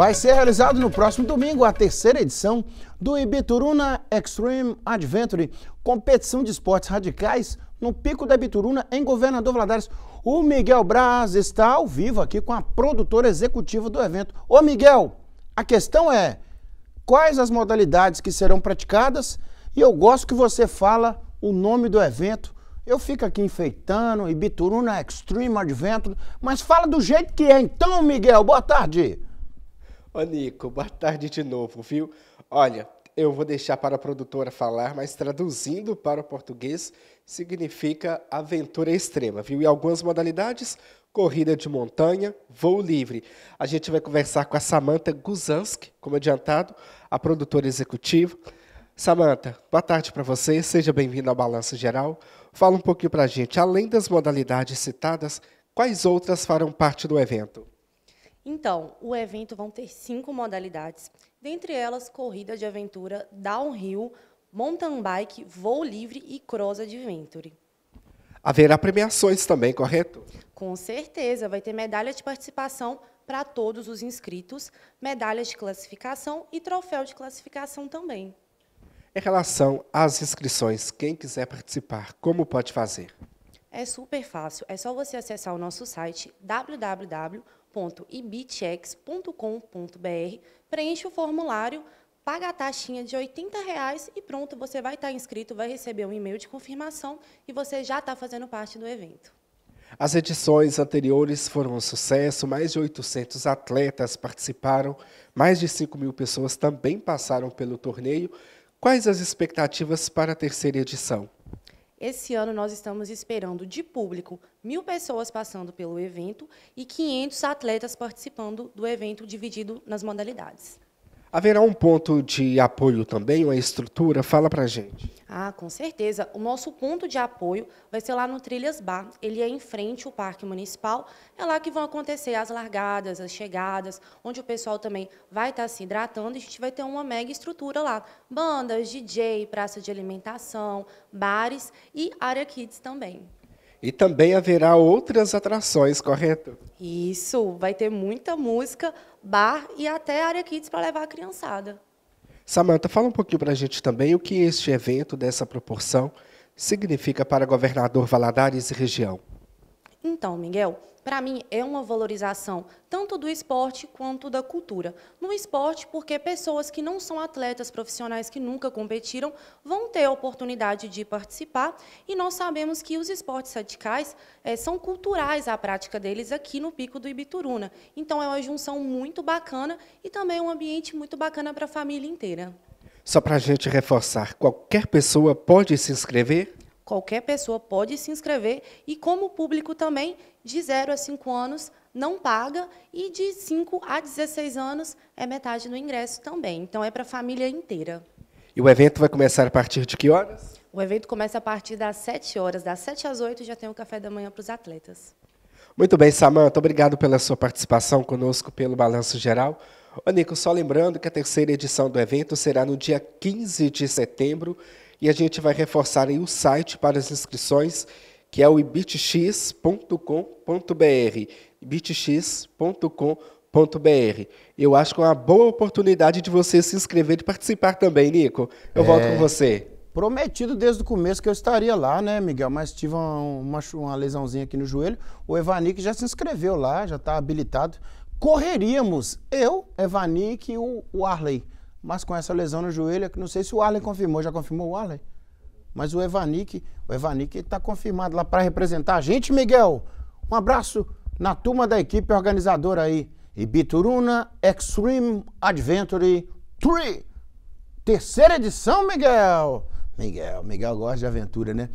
vai ser realizado no próximo domingo a terceira edição do Ibituruna Extreme Adventure, competição de esportes radicais no Pico da Ibituruna, em Governador Valadares. O Miguel Braz está ao vivo aqui com a produtora executiva do evento. Ô Miguel, a questão é quais as modalidades que serão praticadas e eu gosto que você fala o nome do evento. Eu fico aqui enfeitando, Ibituruna Extreme Adventure, mas fala do jeito que é então, Miguel. Boa tarde. Ô, Nico, boa tarde de novo, viu? Olha, eu vou deixar para a produtora falar, mas traduzindo para o português, significa aventura extrema, viu? E algumas modalidades, corrida de montanha, voo livre. A gente vai conversar com a Samantha Guzanski, como adiantado, a produtora executiva. Samantha, boa tarde para você, seja bem-vinda ao Balanço Geral. Fala um pouquinho para a gente, além das modalidades citadas, quais outras farão parte do evento? Então, o evento vão ter cinco modalidades, dentre elas corrida de aventura, downhill, mountain bike, voo livre e cross adventure. Haverá premiações também, correto? Com certeza, vai ter medalha de participação para todos os inscritos, medalhas de classificação e troféu de classificação também. Em relação às inscrições, quem quiser participar, como pode fazer? É super fácil, é só você acessar o nosso site www www.ibitex.com.br, preenche o formulário, paga a taxinha de R$ 80,00 e pronto, você vai estar inscrito, vai receber um e-mail de confirmação e você já está fazendo parte do evento. As edições anteriores foram um sucesso, mais de 800 atletas participaram, mais de 5 mil pessoas também passaram pelo torneio. Quais as expectativas para a terceira edição? Esse ano nós estamos esperando de público mil pessoas passando pelo evento e 500 atletas participando do evento dividido nas modalidades. Haverá um ponto de apoio também, uma estrutura? Fala para gente. Ah, com certeza. O nosso ponto de apoio vai ser lá no Trilhas Bar. Ele é em frente ao Parque Municipal. É lá que vão acontecer as largadas, as chegadas, onde o pessoal também vai estar se hidratando. A gente vai ter uma mega estrutura lá. Bandas, DJ, praça de alimentação, bares e área kids também. E também haverá outras atrações, correto? Isso, vai ter muita música, bar e até área kids para levar a criançada. Samanta, fala um pouquinho para a gente também o que este evento dessa proporção significa para governador Valadares e região. Então, Miguel, para mim, é uma valorização tanto do esporte quanto da cultura. No esporte, porque pessoas que não são atletas profissionais, que nunca competiram, vão ter a oportunidade de participar, e nós sabemos que os esportes radicais é, são culturais a prática deles aqui no Pico do Ibituruna. Então, é uma junção muito bacana e também é um ambiente muito bacana para a família inteira. Só para a gente reforçar, qualquer pessoa pode se inscrever? Qualquer pessoa pode se inscrever e, como público também, de 0 a 5 anos não paga e de 5 a 16 anos é metade no ingresso também. Então, é para a família inteira. E o evento vai começar a partir de que horas? O evento começa a partir das 7 horas. Das 7 às 8 já tem o café da manhã para os atletas. Muito bem, Samanta, obrigado pela sua participação conosco pelo Balanço Geral. Ô, Nico, só lembrando que a terceira edição do evento será no dia 15 de setembro e a gente vai reforçar aí o site para as inscrições, que é o ibitx.com.br. ibitx.com.br. Eu acho que é uma boa oportunidade de você se inscrever e participar também, Nico. Eu é... volto com é. você prometido desde o começo que eu estaria lá, né, Miguel? Mas tive uma, uma lesãozinha aqui no joelho. O Evanik já se inscreveu lá, já está habilitado. Correríamos eu, Evanik e o, o Arley mas com essa lesão no joelho, é que não sei se o Allen confirmou, já confirmou o Allen? Mas o Evanick, o Evanick está confirmado lá para representar a gente, Miguel. Um abraço na turma da equipe organizadora aí. E Bituruna Extreme Adventure 3. Terceira edição, Miguel. Miguel, Miguel gosta de aventura, né?